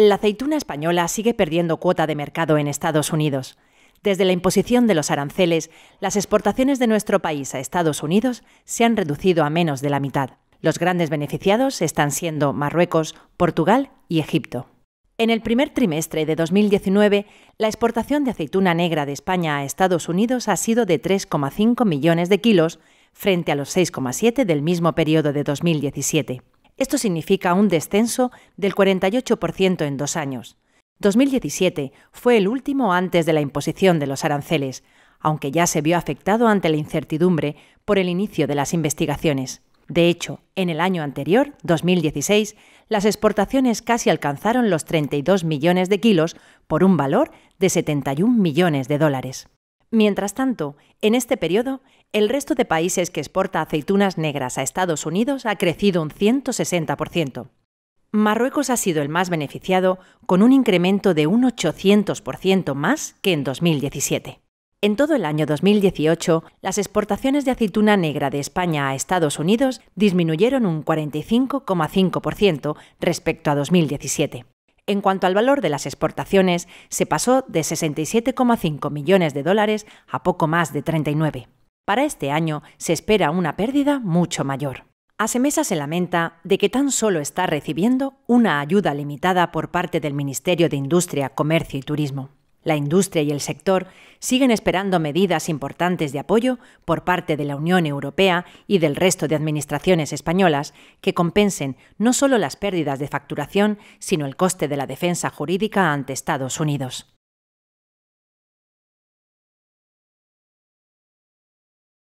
La aceituna española sigue perdiendo cuota de mercado en Estados Unidos. Desde la imposición de los aranceles, las exportaciones de nuestro país a Estados Unidos se han reducido a menos de la mitad. Los grandes beneficiados están siendo Marruecos, Portugal y Egipto. En el primer trimestre de 2019, la exportación de aceituna negra de España a Estados Unidos ha sido de 3,5 millones de kilos, frente a los 6,7 del mismo periodo de 2017. Esto significa un descenso del 48% en dos años. 2017 fue el último antes de la imposición de los aranceles, aunque ya se vio afectado ante la incertidumbre por el inicio de las investigaciones. De hecho, en el año anterior, 2016, las exportaciones casi alcanzaron los 32 millones de kilos por un valor de 71 millones de dólares. Mientras tanto, en este periodo, el resto de países que exporta aceitunas negras a Estados Unidos ha crecido un 160%. Marruecos ha sido el más beneficiado, con un incremento de un 800% más que en 2017. En todo el año 2018, las exportaciones de aceituna negra de España a Estados Unidos disminuyeron un 45,5% respecto a 2017. En cuanto al valor de las exportaciones, se pasó de 67,5 millones de dólares a poco más de 39. Para este año se espera una pérdida mucho mayor. Asemesa se lamenta de que tan solo está recibiendo una ayuda limitada por parte del Ministerio de Industria, Comercio y Turismo. La industria y el sector siguen esperando medidas importantes de apoyo por parte de la Unión Europea y del resto de administraciones españolas que compensen no solo las pérdidas de facturación, sino el coste de la defensa jurídica ante Estados Unidos.